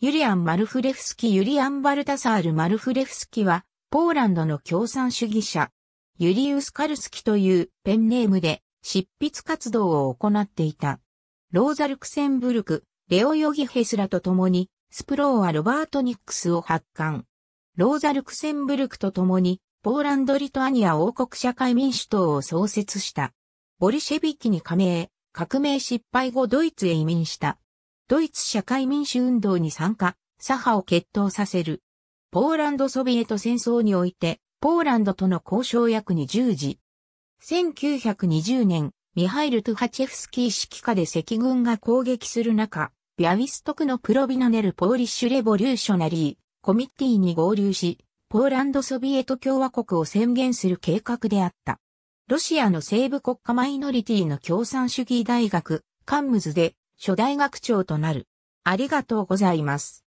ユリアン・マルフレフスキユリアン・バルタサール・マルフレフスキは、ポーランドの共産主義者、ユリウス・カルスキというペンネームで執筆活動を行っていた。ローザ・ルクセンブルク、レオ・ヨギヘスラと共に、スプローはロバート・ニックスを発刊。ローザ・ルクセンブルクと共に、ポーランド・リトアニア王国社会民主党を創設した。ボリシェビキに加盟、革命失敗後ドイツへ移民した。ドイツ社会民主運動に参加、左派を決闘させる。ポーランドソビエト戦争において、ポーランドとの交渉役に従事。1920年、ミハイル・トゥハチェフスキー指揮下で赤軍が攻撃する中、ビャウィストクのプロビナネル・ポーリッシュ・レボリューショナリー、コミッティに合流し、ポーランド・ソビエト共和国を宣言する計画であった。ロシアの西部国家マイノリティの共産主義大学、カンムズで初代学長となる。ありがとうございます。